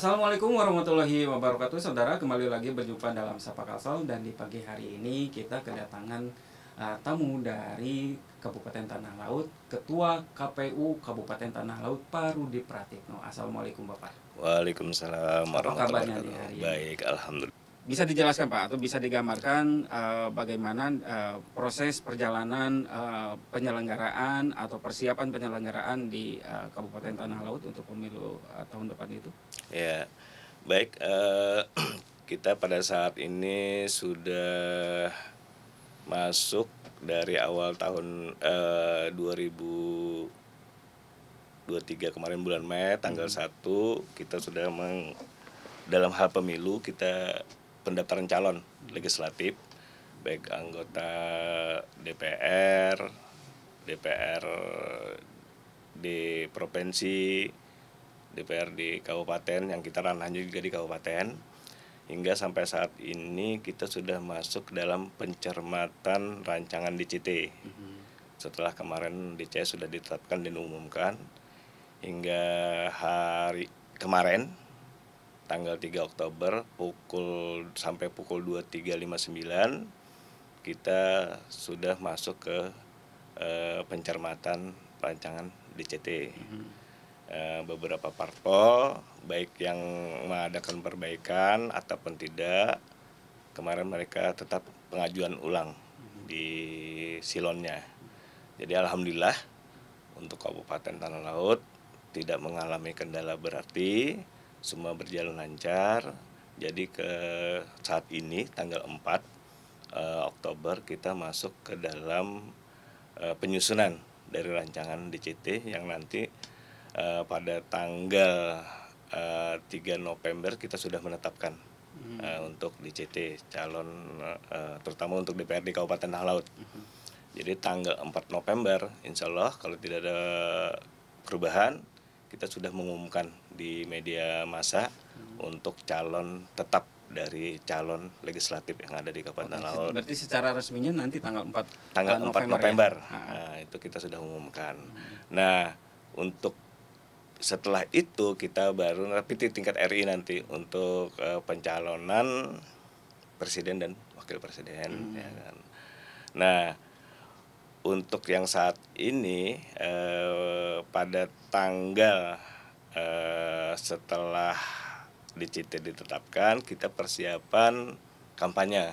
Assalamualaikum warahmatullahi wabarakatuh Saudara kembali lagi berjumpa dalam Sapa Kalsel Dan di pagi hari ini kita kedatangan uh, tamu dari Kabupaten Tanah Laut Ketua KPU Kabupaten Tanah Laut Paru Pratikno Assalamualaikum Bapak Waalaikumsalam warahmatullahi wabarakatuh Baik Alhamdulillah bisa dijelaskan Pak atau bisa digambarkan uh, bagaimana uh, proses perjalanan uh, penyelenggaraan atau persiapan penyelenggaraan di uh, Kabupaten Tanah Laut untuk pemilu uh, tahun depan itu? Ya, baik. Uh, kita pada saat ini sudah masuk dari awal tahun uh, 2023 kemarin bulan Mei tanggal hmm. 1 kita sudah meng dalam hal pemilu kita pendaftaran calon legislatif baik anggota DPR, DPR di provinsi, DPR di kabupaten yang kita ranahnya juga di kabupaten. Hingga sampai saat ini kita sudah masuk dalam pencermatan rancangan DCT. Mm-hmm. Setelah kemarin DCT sudah ditetapkan dan diumumkan hingga hari kemarin tanggal 3 Oktober pukul sampai pukul 23.59 kita sudah masuk ke eh, pencermatan perancangan DCT. Mm -hmm. Eh, beberapa parpol baik yang mengadakan perbaikan ataupun tidak kemarin mereka tetap pengajuan ulang mhm. di silonnya. Jadi alhamdulillah untuk Kabupaten Tanah Laut tidak mengalami kendala berarti semua berjalan lancar. Jadi ke saat ini tanggal 4 eh, Oktober kita masuk ke dalam eh, penyusunan dari rancangan DCT yang nanti eh, pada tanggal eh, 3 November kita sudah menetapkan hmm. Eh, untuk DCT calon eh, terutama untuk DPRD Kabupaten Tanah Hmm. Jadi tanggal 4 November insya Allah kalau tidak ada perubahan kita sudah mengumumkan di media massa hmm. untuk calon tetap dari calon legislatif yang ada di Kabupaten Laut. Berarti secara resminya nanti tanggal 4 tanggal November 4 November. Ya? Ah. Nah, itu kita sudah umumkan. Hmm. Nah, untuk setelah itu kita baru rapi tingkat RI nanti untuk uh, pencalonan presiden dan wakil presiden hmm. ya kan. Nah, untuk yang saat ini eh, pada tanggal eh, setelah DCT ditetapkan kita persiapan kampanye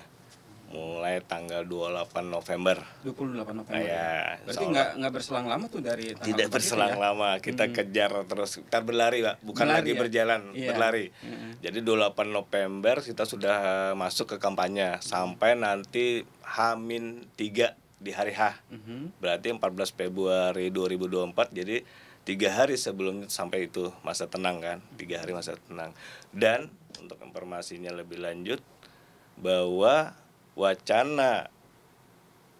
mulai tanggal 28 November. 28 November. Ya, Berarti nggak nggak berselang lama tuh dari Tidak ya? berselang ya? lama. Kita hmm. kejar terus kita berlari, Pak. Bukan berlari, lagi ya? berjalan, yeah. berlari. Hmm. Jadi 28 November kita sudah masuk ke kampanye sampai nanti Hamin 3 di hari H. Mm -hmm. Berarti 14 Februari 2024 jadi tiga hari sebelum sampai itu masa tenang kan, tiga hari masa tenang. Dan untuk informasinya lebih lanjut bahwa wacana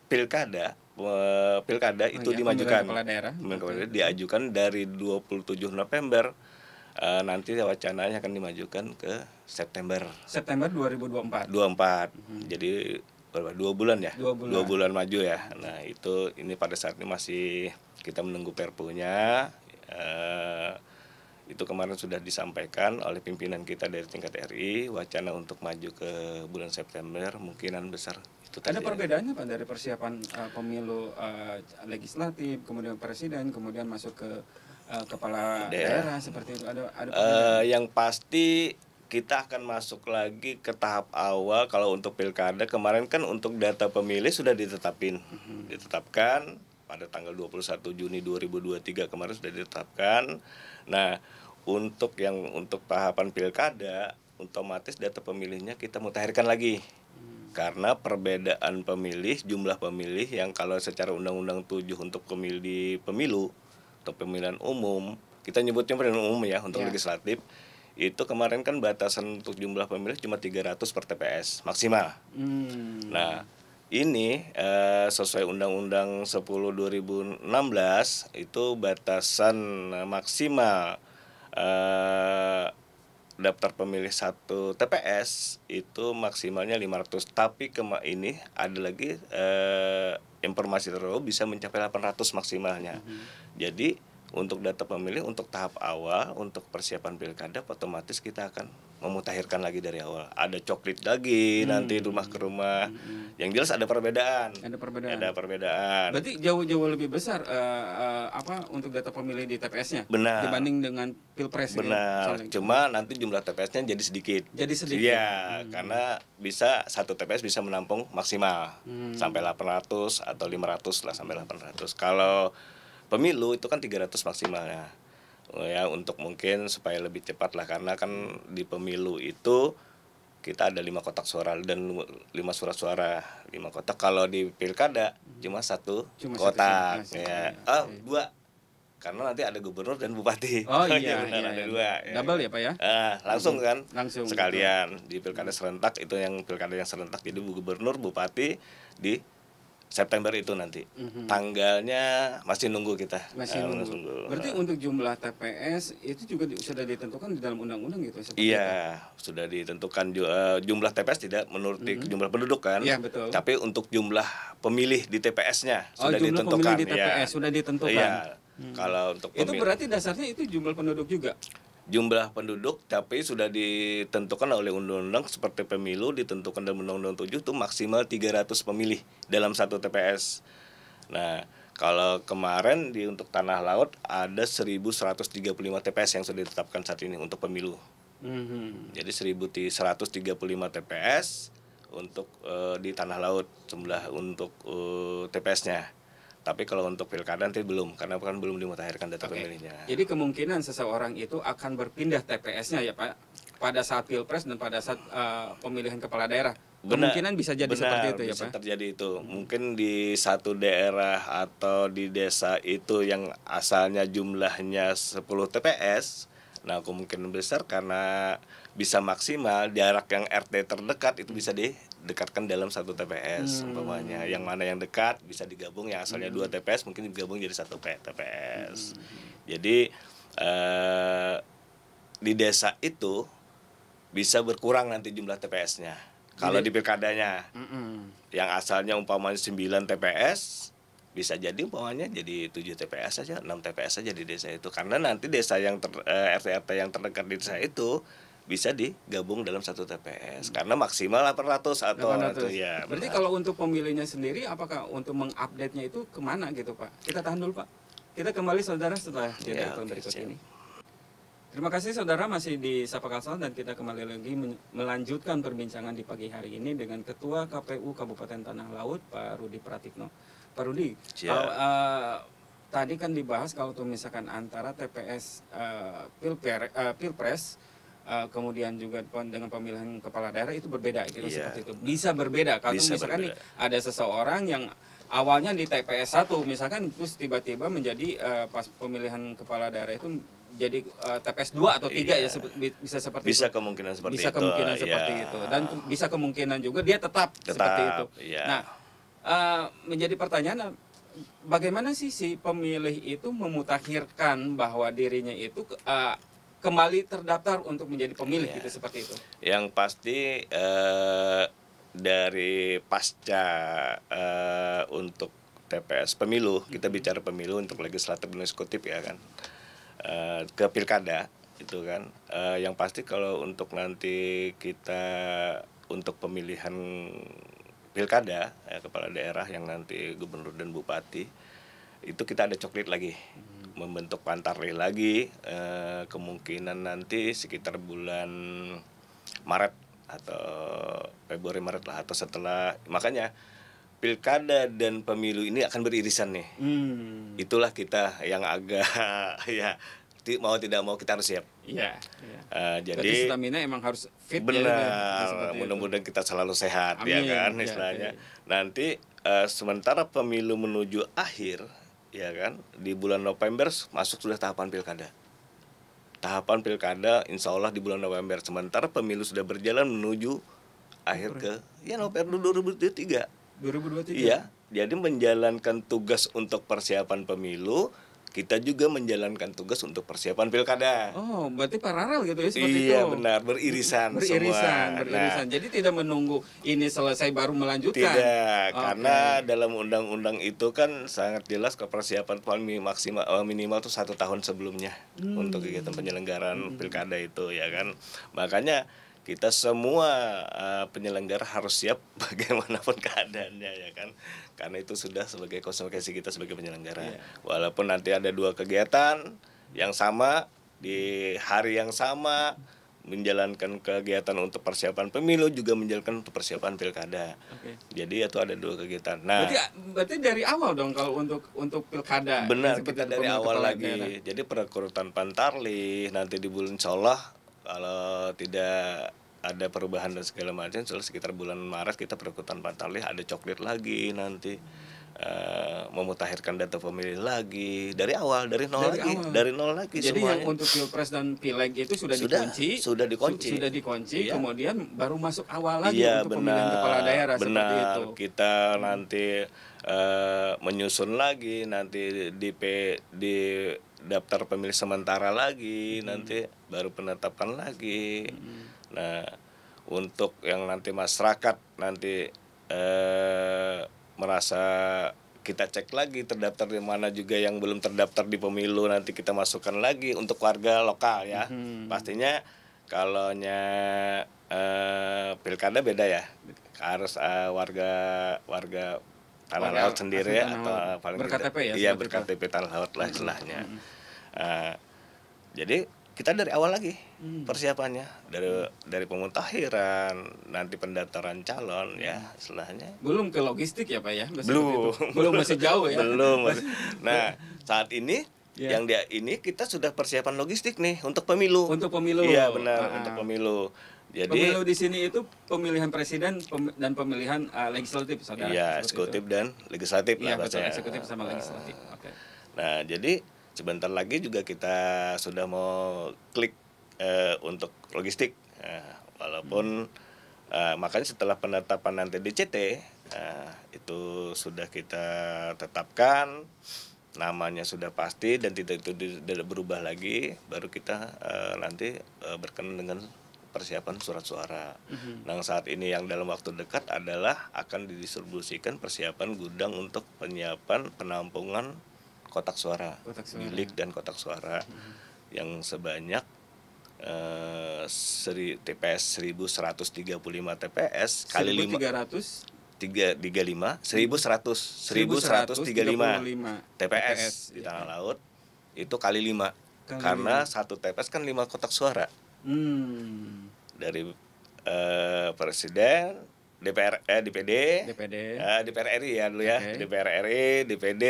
pilkada eh, pilkada oh itu iya, dimajukan daerah. Kepala daerah diajukan dari 27 November uh, nanti wacananya akan dimajukan ke September. September 2024. 24. Mm -hmm. Jadi berapa dua bulan ya dua bulan. dua bulan maju ya nah itu ini pada saat ini masih kita menunggu perpunya eh, itu kemarin sudah disampaikan oleh pimpinan kita dari tingkat RI wacana untuk maju ke bulan September kemungkinan besar itu ada ya. perbedaannya pak dari persiapan uh, pemilu uh, legislatif kemudian presiden kemudian masuk ke uh, kepala daerah. daerah seperti itu ada ada uh, yang pasti kita akan masuk lagi ke tahap awal kalau untuk pilkada kemarin kan untuk data pemilih sudah ditetapin mm-hmm. ditetapkan pada tanggal 21 Juni 2023 kemarin sudah ditetapkan nah untuk yang untuk tahapan pilkada otomatis data pemilihnya kita mutakhirkan lagi mm. karena perbedaan pemilih jumlah pemilih yang kalau secara undang-undang 7 untuk pemilih pemilu atau pemilihan umum kita nyebutnya pemilihan umum ya untuk yeah. legislatif itu kemarin kan batasan untuk jumlah pemilih cuma 300 per TPS maksimal. Hmm. Nah, ini eh, sesuai Undang-Undang 10 2016 itu batasan maksimal eh, daftar pemilih satu TPS itu maksimalnya 500 tapi kema ini ada lagi eh, informasi terbaru bisa mencapai 800 maksimalnya. -hmm. Jadi untuk data pemilih untuk tahap awal untuk persiapan pilkada otomatis kita akan memutahirkan lagi dari awal ada coklit lagi hmm. nanti rumah ke rumah hmm. hmm, hmm. yang jelas ada perbedaan ada perbedaan ada perbedaan berarti jauh-jauh lebih besar uh, uh, apa untuk data pemilih di TPS-nya benar dibanding dengan pilpres ya, benar ya, cuma nanti jumlah TPS-nya jadi sedikit jadi sedikit ya hmm. karena bisa satu TPS bisa menampung maksimal hmm. sampai 800 atau 500 lah sampai 800 kalau pemilu itu kan 300 maksimalnya ya untuk mungkin supaya lebih cepat lah karena kan di pemilu itu kita ada lima kotak suara dan lima surat suara lima kotak kalau di pilkada cuma satu cuma kotak ya. satu, ya oh, dua karena nanti ada gubernur dan bupati oh iya, ya, benar, iya, ada iya. dua ya. double ya pak ya ah, langsung kan langsung sekalian gitu. di pilkada serentak itu yang pilkada yang serentak jadi gubernur bupati di September itu nanti. Mm-hmm. Tanggalnya masih nunggu kita. Masih uh, nunggu. Berarti ah. untuk jumlah TPS itu juga di, sudah ditentukan di dalam undang-undang gitu Iya, itu? sudah ditentukan eh, jumlah TPS tidak menuruti mm-hmm. jumlah penduduk kan. Iya, betul. Tapi untuk jumlah pemilih di TPS-nya oh, sudah jumlah ditentukan. Pemilih di TPS iya. sudah ditentukan. Iya. Hmm. Kalau untuk pemilih. Itu berarti dasarnya itu jumlah penduduk juga jumlah penduduk tapi sudah ditentukan oleh undang-undang seperti pemilu ditentukan dalam undang-undang 7 itu maksimal 300 pemilih dalam satu TPS. Nah, kalau kemarin di untuk tanah laut ada 1135 TPS yang sudah ditetapkan saat ini untuk pemilu. Mm-hmm. Jadi 1135 TPS untuk e, di tanah laut jumlah untuk e, eh, TPS-nya. Tapi kalau untuk pilkada nanti belum, karena kan belum dimutakhirkan data okay. pemilihnya. Jadi kemungkinan seseorang itu akan berpindah TPS-nya ya Pak, pada saat pilpres dan pada saat uh, pemilihan kepala daerah. Benar, kemungkinan bisa jadi benar, seperti itu ya bisa Pak. terjadi itu. Hmm. Mungkin di satu daerah atau di desa itu yang asalnya jumlahnya 10 TPS, nah kemungkinan besar karena bisa maksimal jarak yang RT terdekat itu bisa di dekatkan dalam satu TPS hmm. umpamanya yang mana yang dekat bisa digabung yang asalnya hmm. dua TPS mungkin digabung jadi satu kayak TPS hmm. jadi eh, di desa itu bisa berkurang nanti jumlah TPS-nya kalau di pilkadanya hmm. yang asalnya umpamanya 9 TPS bisa jadi umpamanya jadi 7 TPS saja 6 TPS saja di desa itu karena nanti desa yang ter, eh, RT RT yang terdekat di desa itu bisa digabung dalam satu TPS karena maksimal 800 atau 800. ya. Berarti benar. kalau untuk pemilihnya sendiri apakah untuk mengupdate-nya itu kemana gitu Pak? Kita tahan dulu Pak. Kita kembali saudara setelah ya, jeda ya, okay, berikut siap. ini. Terima kasih saudara masih di Sapa kalsel dan kita kembali lagi melanjutkan perbincangan di pagi hari ini dengan Ketua KPU Kabupaten Tanah Laut Pak Rudi Pratikno. Pak Rudi, eh, tadi kan dibahas kalau misalkan antara TPS uh, eh, eh, Pilpres, uh, Pilpres uh, kemudian juga dengan pemilihan kepala daerah itu berbeda gitu yeah. seperti itu bisa berbeda kalau bisa misalkan berbeda. nih ada seseorang yang awalnya di TPS 1 misalkan terus tiba-tiba menjadi uh, pas pemilihan kepala daerah itu jadi uh, eh, TPS 2 atau 3 yeah. ya se bisa seperti bisa itu. kemungkinan seperti bisa itu. kemungkinan yeah. seperti itu dan ke bisa kemungkinan juga dia tetap, tetap seperti itu. Yeah. Nah, uh, menjadi pertanyaan bagaimana sih si pemilih itu memutakhirkan bahwa dirinya itu uh, kembali terdaftar untuk menjadi pemilih ya. gitu seperti itu. Yang pasti eh, dari pasca eh, untuk TPS pemilu hmm. kita mm-hmm. bicara pemilu untuk legislatif dan eksekutif ya kan eh, ke pilkada itu kan eh, yang pasti kalau untuk nanti kita untuk pemilihan pilkada ya, kepala daerah yang nanti gubernur dan bupati itu kita ada coklit lagi. Mm-hmm membentuk pantarli lagi e, kemungkinan nanti sekitar bulan Maret atau Februari Maret lah atau setelah makanya pilkada dan pemilu ini akan beririsan nih hmm. itulah kita yang agak ya mau tidak mau kita harus siap. ya, Ya. Uh, jadi, jadi stamina emang harus fit. Ya, benar. Ya, Mudah-mudahan kita selalu sehat ya Amin. ya kan ya, Ya, ya. Nanti uh, sementara pemilu menuju akhir ya kan di bulan November masuk sudah tahapan pilkada tahapan pilkada insya Allah di bulan November sementara pemilu sudah berjalan menuju akhir ke ya November 2023 2023 iya jadi menjalankan tugas untuk persiapan pemilu kita juga menjalankan tugas untuk persiapan pilkada. Oh, berarti paralel gitu ya seperti iya, itu. Iya benar, beririsan, beririsan semua. Beririsan, nah, Jadi tidak menunggu ini selesai baru melanjutkan. Tidak, okay. karena dalam undang-undang itu kan sangat jelas ke kepersiapan maksimal eh, minimal itu satu tahun sebelumnya hmm. untuk kegiatan penyelenggaraan hmm. pilkada itu ya kan. Makanya kita semua uh, penyelenggara harus siap bagaimanapun keadaannya ya kan karena itu sudah sebagai konsekuensi kita sebagai penyelenggara yeah. walaupun nanti ada dua kegiatan yang sama di hari yang sama menjalankan kegiatan untuk persiapan pemilu juga menjalankan untuk persiapan pilkada. Oke. Jadi itu ada dua kegiatan. Nah, berarti, berarti dari awal dong kalau untuk untuk pilkada. Benar kita dari awal lagi. Daerah. Jadi perekrutan pantarli nanti di bulan Insyaallah kalau tidak ada perubahan dan segala macam sekitar bulan Maret kita perekrutan pantalih ada coklit lagi nanti uh, memutahirkan data pemilih lagi dari awal dari nol dari lagi awal. dari nol lagi jadi semuanya. yang untuk pilpres dan pileg itu sudah, sudah dikunci sudah dikunci sudah dikunci iya. kemudian baru masuk awal lagi iya, untuk benar, pemilihan kepala daerah benar, itu kita nanti uh, menyusun lagi nanti di di, di daftar pemilih sementara lagi hmm. nanti baru penetapan lagi hmm. nah untuk yang nanti masyarakat nanti eh, merasa kita cek lagi terdaftar di mana juga yang belum terdaftar di pemilu nanti kita masukkan lagi untuk warga lokal ya hmm. pastinya kalau nya eh, pilkada beda ya harus eh, warga warga tanah laut sendiri ya, atau paling berKTP tidak, ya iya berKTP tanah laut lah istilahnya hmm. uh, jadi kita dari awal lagi mm. persiapannya dari dari pemutakhiran nanti pendaftaran calon ya mm. setelahnya. belum ke logistik ya pak ya masih belum belum masih jauh ya belum nah saat ini yeah. yang dia ini kita sudah persiapan logistik nih untuk pemilu untuk pemilu iya benar ah. untuk ah. pemilu jadi pemilu di sini itu pemilihan presiden pem, dan pemilihan uh, legislatif saudara. Iya, eksekutif dan legislatif iya, lah betul, eksekutif sama uh, legislatif. Okay. Nah, jadi sebentar lagi juga kita sudah mau klik uh, untuk logistik. Uh, walaupun hmm. uh, makanya setelah penetapan nanti DCT uh, nah, itu sudah kita tetapkan namanya sudah pasti dan tidak itu tidak berubah lagi baru kita uh, nanti uh, berkenan dengan persiapan surat suara. Mm-hmm. Nah saat ini yang dalam waktu dekat adalah akan didistribusikan persiapan gudang untuk penyiapan penampungan kotak suara, kotak suara. bilik dan kotak suara mm-hmm. yang sebanyak Uh, seri, TPS 1135 TPS kali 1300 tiga tiga lima seribu seratus TPS di iya. tanah laut itu kali lima karena satu TPS kan 5 kotak suara. Hmm dari uh, presiden, DPR eh DPD, DPD. Uh, DPR RI ya dulu ya, DPR RI, DPD,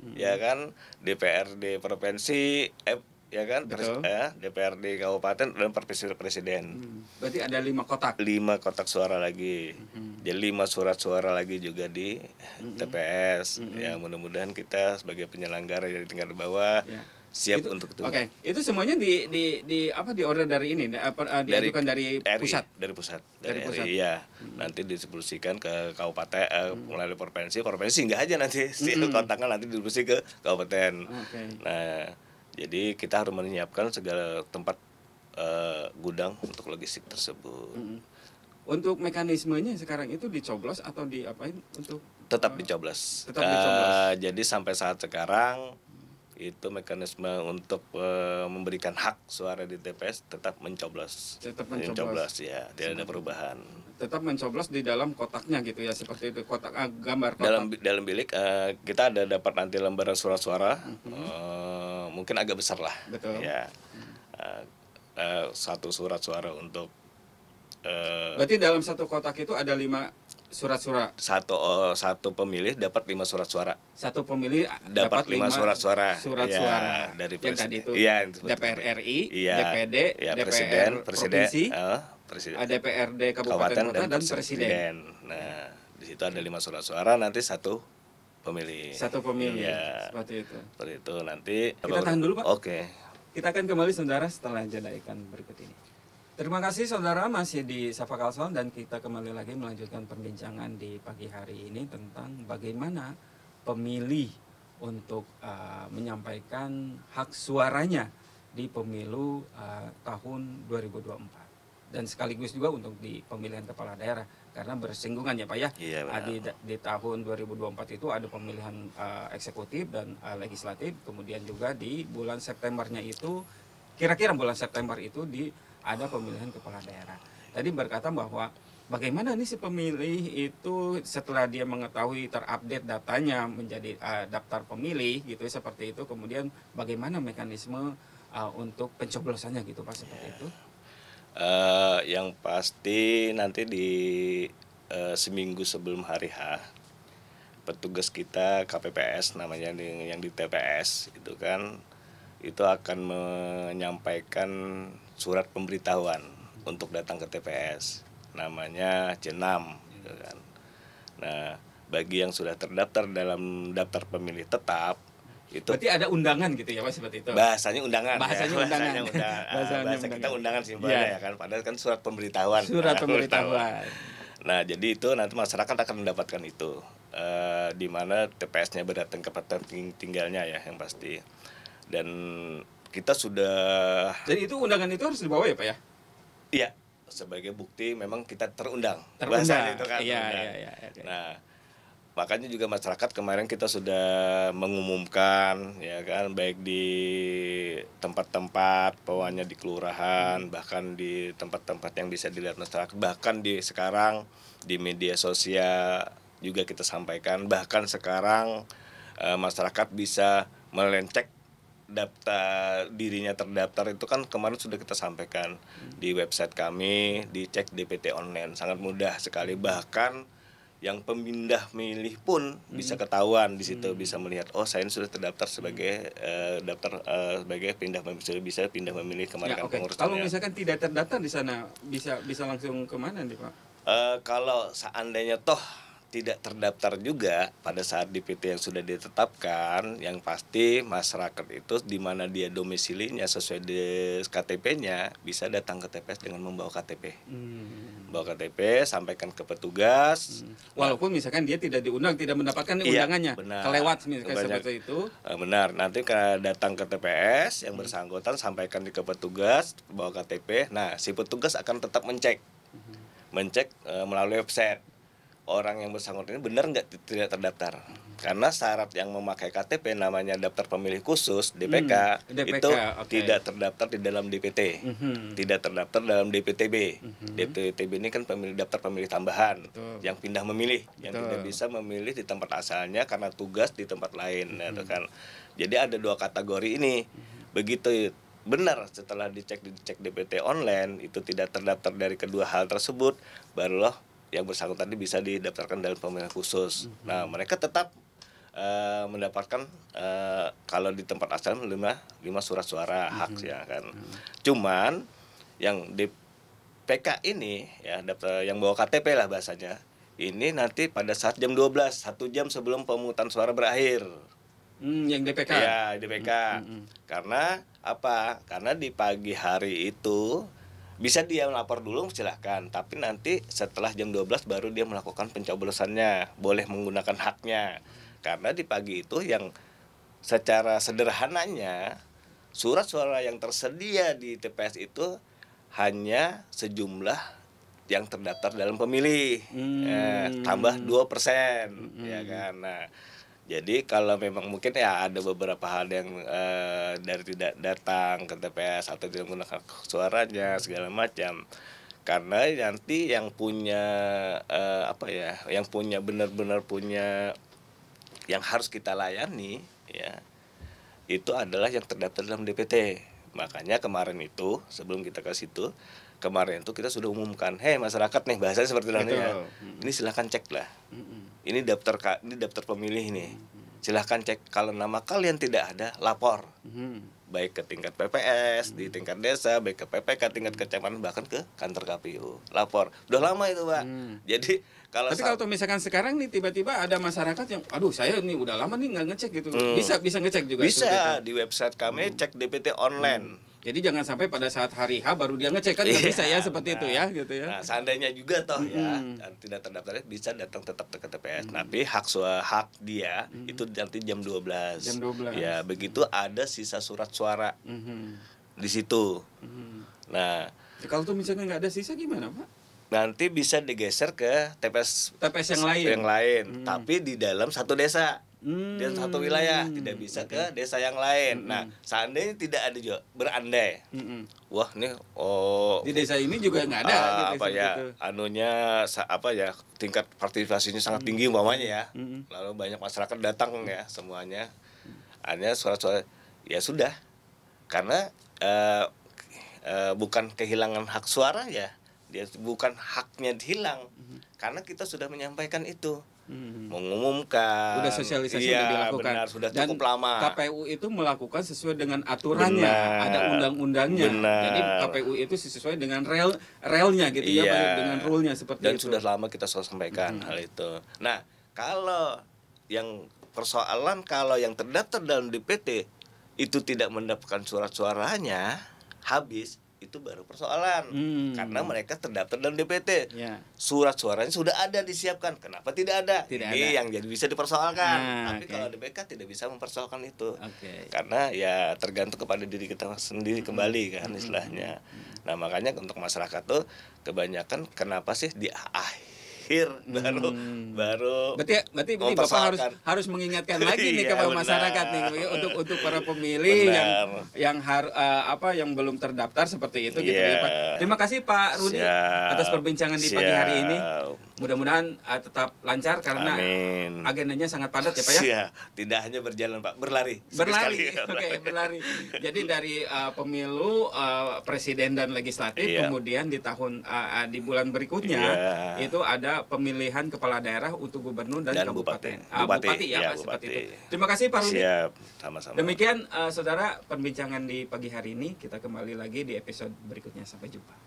hmm. ya kan, DPRD provinsi, eh, ya kan, Betul. eh, ya, DPRD kabupaten dan presiden presiden. Hmm. Berarti ada lima kotak. Lima kotak suara lagi, hmm. jadi lima surat suara lagi juga di hmm. TPS. Hmm. Ya mudah-mudahan kita sebagai penyelenggara dari tingkat bawah. Yeah siap itu, untuk itu. Oke, okay. itu semuanya di, di di apa di order dari ini apa eh, dari, dari RI, pusat. Dari pusat. Dari, dari pusat. Iya, Hmm. Nanti distribusikan ke kabupaten eh, hmm. melalui provinsi, provinsi enggak aja nanti si hmm. kontaknya nanti distribusi ke kabupaten. Okay. Nah, jadi kita harus menyiapkan segala tempat eh, gudang untuk logistik tersebut. Hmm. Untuk mekanismenya sekarang itu dicoblos atau diapain untuk tetap eh, dicoblos. Tetap dicoblos. Uh, jadi sampai saat sekarang itu mekanisme untuk uh, memberikan hak suara di TPS tetap mencoblos. Tetap mencoblos, mencoblos ya, tidak ada perubahan. Tetap mencoblos di dalam kotaknya gitu ya, seperti itu kotak ah, gambar kotak. Dalam dalam bilik uh, kita ada dapat nanti lembaran surat suara, mm -hmm. uh, mungkin agak besar lah. Betul. Ya, uh, uh, satu surat suara untuk. Uh, Berarti dalam satu kotak itu ada lima surat suara satu uh, satu pemilih dapat lima surat suara satu pemilih dapat, lima surat suara surat ya, suara dari yang tadi itu ya, DPR RI ya, DPD ya, DPR presiden, presiden provinsi uh, presiden DPRD kabupaten, kabupaten dan, dan presiden. presiden nah di situ ada lima surat suara nanti satu pemilih satu pemilih ya, seperti itu seperti itu nanti kita tahan dulu pak oke okay. kita akan kembali saudara setelah jeda ikan berikut ini Terima kasih saudara masih di Safa Kalson dan kita kembali lagi melanjutkan perbincangan di pagi hari ini tentang bagaimana pemilih untuk uh, menyampaikan hak suaranya di pemilu uh, tahun 2024 dan sekaligus juga untuk di pemilihan kepala daerah karena bersinggungan ya Pak ya. Iya, di, di tahun 2024 itu ada pemilihan uh, eksekutif dan uh, legislatif kemudian juga di bulan Septembernya itu kira-kira bulan September itu di ada pemilihan kepala daerah. Tadi berkata bahwa bagaimana nih si pemilih itu setelah dia mengetahui terupdate datanya menjadi uh, daftar pemilih gitu ya, seperti itu kemudian bagaimana mekanisme uh, untuk pencoblosannya gitu Pak seperti itu. Uh, yang pasti nanti di uh, seminggu sebelum hari H petugas kita KPPS namanya yang di TPS itu kan itu akan menyampaikan surat pemberitahuan untuk datang ke TPS namanya jenam gitu kan. Nah, bagi yang sudah terdaftar dalam daftar pemilih tetap itu berarti ada undangan gitu ya Pak seperti itu. Bahasanya undangan. Ya. Bahasanya ya. undangan. Bahasanya undangan. Ah, bahasanya bahasa undangan. kita undangan sih ya. ya kan padahal kan surat pemberitahuan. Surat pemberitahuan. Nah, jadi itu nanti masyarakat akan mendapatkan itu. e, di mana TPS-nya berdatang ke tempat tinggalnya ya yang pasti. Dan kita sudah jadi itu undangan itu harus dibawa ya pak ya iya sebagai bukti memang kita terundang terundang itu kan iya, iya, iya, iya, iya. nah makanya juga masyarakat kemarin kita sudah mengumumkan ya kan baik di tempat-tempat pawanya di kelurahan bahkan di tempat-tempat yang bisa dilihat masyarakat bahkan di sekarang di media sosial juga kita sampaikan bahkan sekarang e, masyarakat bisa melencek daftar dirinya terdaftar itu kan kemarin sudah kita sampaikan di website kami dicek DPT online sangat mudah sekali bahkan yang pemindah milih pun hmm. bisa ketahuan di situ hmm. bisa melihat oh saya sudah terdaftar sebagai uh, daftar uh, sebagai pindah memilih bisa pindah memilih kemarin ya, kan okay. Kalau misalkan tidak terdaftar di sana bisa bisa langsung kemana nih pak? Uh, kalau seandainya toh tidak terdaftar juga pada saat DPT yang sudah ditetapkan, yang pasti masyarakat itu di mana dia domisilinya sesuai di KTP-nya bisa datang ke TPS dengan membawa KTP. Hmm. Bawa KTP, sampaikan ke petugas. Hmm. Walaupun nah, misalkan dia tidak diundang, tidak mendapatkan iya, undangannya, benar, kelewat misalkan banyak, seperti itu. Eh, benar, nanti ke, datang ke TPS yang hmm. bersangkutan sampaikan ke petugas, bawa KTP. Nah, si petugas akan tetap mencek. Hmm. Mencek e, melalui website orang yang bersangkutan ini benar nggak tidak terdaftar karena syarat yang memakai KTP namanya daftar pemilih khusus DPK, hmm, DPK itu okay. tidak terdaftar di dalam DPT mm -hmm. tidak terdaftar dalam DPTB mm -hmm. DPTB ini kan pemilih daftar pemilih tambahan Betul. yang pindah memilih Betul. yang tidak bisa memilih di tempat asalnya karena tugas di tempat lain mm -hmm. kan jadi ada dua kategori ini hmm. begitu benar setelah dicek dicek DPT online itu tidak terdaftar dari kedua hal tersebut barulah yang bersangkutan ini bisa didaftarkan dalam pemilihan khusus. Mm-hmm. Nah, mereka tetap uh, mendapatkan uh, kalau di tempat asal lima lima surat suara mm-hmm. hak ya kan. Mm-hmm. Cuman yang di PK ini ya daftar yang bawa KTP lah bahasanya. Ini nanti pada saat jam 12, satu jam sebelum pemungutan suara berakhir. Hmm, yang DPK. Ya, DPK. Hmm, hmm, hmm. Karena apa? Karena di pagi hari itu bisa dia melapor dulu silahkan tapi nanti setelah jam 12 baru dia melakukan pencoblosannya boleh menggunakan haknya karena di pagi itu yang secara sederhananya surat suara yang tersedia di TPS itu hanya sejumlah yang terdaftar dalam pemilih hmm. eh, tambah dua persen hmm. ya kan nah jadi kalau memang mungkin ya ada beberapa hal yang e, dari tidak datang ke TPS atau tidak menggunakan suaranya segala macam. Karena nanti yang punya e, apa ya, yang punya benar-benar punya yang harus kita layani ya itu adalah yang terdaftar dalam DPT. Makanya kemarin itu sebelum kita ke situ kemarin itu kita sudah umumkan, hei masyarakat nih bahasanya seperti itu. Ya. Ini silahkan cek lah. Ini daftar ini daftar pemilih nih. Silahkan cek kalau nama kalian tidak ada, lapor. Mm-hmm. Baik ke tingkat PPS, di tingkat desa, baik ke PPK, tingkat kecamatan bahkan ke kantor KPU. Lapor. Udah lama itu, Pak. Mm. Jadi kalau Tapi kalau misalkan sekarang nih tiba-tiba ada masyarakat yang aduh saya nih udah lama nih nggak ngecek gitu. Hmm. Bisa bisa ngecek juga. Bisa di website kami mm. cek DPT online. Hmm jadi jangan sampai pada saat hari H baru dia ngecek kan nggak iya, bisa ya seperti nah, itu ya gitu ya. Nah, seandainya juga toh hmm. ya tidak terdaftar bisa datang tetap ke TPS. Hmm. Tapi hak suara hak dia hmm. itu nanti jam 12. Jam 12. Ya, begitu ada sisa surat suara. Hmm. Di situ. Hmm. Nah, ya, kalau tuh misalnya nggak ada sisa gimana, Pak? nanti bisa digeser ke TPS TPS yang lain yang lain hmm. tapi di dalam satu desa hmm. satu wilayah tidak bisa okay. ke desa yang lain. Hmm. Nah, seandainya tidak ada juga berandai, hmm. wah nih oh di desa ini juga nggak ada uh, apa gitu. ya itu. anunya apa ya tingkat partisipasinya sangat hmm. tinggi umpamanya ya, hmm. hmm. lalu banyak masyarakat datang ya semuanya, hanya suara-suara ya sudah karena uh, uh, bukan kehilangan hak suara ya, dia bukan haknya hilang hmm. karena kita sudah menyampaikan itu hmm. mengumumkan. Sudah sosialisasi iya, sudah dilakukan. Benar, sudah cukup Dan lama. KPU itu melakukan sesuai dengan aturannya, benar, ada undang-undangnya. Jadi KPU itu sesuai dengan rel relnya gitu ya, iya. ya, dengan rule-nya seperti Dan itu. Dan sudah lama kita sudah sampaikan hmm. hal itu. Nah, kalau yang persoalan kalau yang terdaftar dalam DPT itu tidak mendapatkan surat suaranya habis itu baru persoalan hmm. karena mereka terdaftar dalam DPT ya. surat suaranya sudah ada disiapkan kenapa tidak ada tidak ini ada. yang jadi bisa dipersoalkan nah, tapi okay. kalau DPK tidak bisa mempersoalkan itu okay. karena ya tergantung kepada diri kita sendiri hmm. kembali kan istilahnya hmm. nah makanya untuk masyarakat tuh kebanyakan kenapa sih di akhir akhir baru hmm. baru berarti ya, berarti ini bapak harus harus mengingatkan lagi nih iya, kepada ya, masyarakat nih ya, untuk untuk para pemilih benar. yang yang har, uh, apa yang belum terdaftar seperti itu yeah. gitu ya Pak. Iya. Terima kasih Pak Rudi atas perbincangan di pagi hari ini mudah-mudahan uh, tetap lancar karena Amin. agendanya sangat padat ya Pak ya. Sia. tidak hanya berjalan Pak, berlari. Berlari. Oke, okay, berlari. Jadi dari uh, pemilu uh, presiden dan legislatif iya. kemudian di tahun uh, di bulan berikutnya iya. itu ada pemilihan kepala daerah untuk gubernur dan, dan kabupaten. Bupati. Uh, bupati, ya, ya Pak, seperti itu. Terima kasih Pak Rudi. Demikian uh, saudara perbincangan di pagi hari ini kita kembali lagi di episode berikutnya sampai jumpa.